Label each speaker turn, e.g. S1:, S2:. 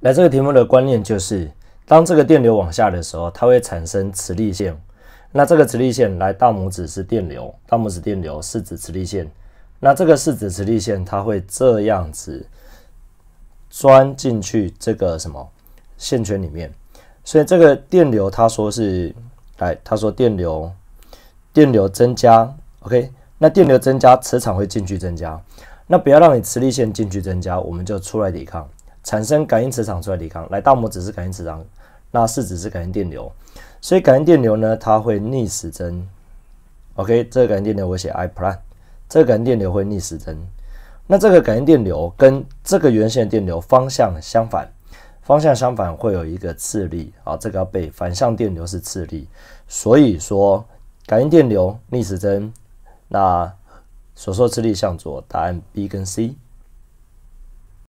S1: 来这个题目的观念就是，当这个电流往下的时候，它会产生磁力线。那这个磁力线来，大拇指是电流，大拇指电流是指磁力线。那这个是指磁力线，它会这样子钻进去这个什么线圈里面。所以这个电流，他说是来，他说电流电流增加，OK，那电流增加磁场会进去增加。那不要让你磁力线进去增加，我们就出来抵抗。产生感应磁场出来，抵抗。来大拇指是感应磁场，那四指是感应电流，所以感应电流呢，它会逆时针。OK，这个感应电流我写 I plan，这个感应电流会逆时针。那这个感应电流跟这个原线电流方向相反，方向相反会有一个斥力啊，这个要背，反向电流是斥力。所以说，感应电流逆时针，那所说斥力向左，答案 B 跟 C。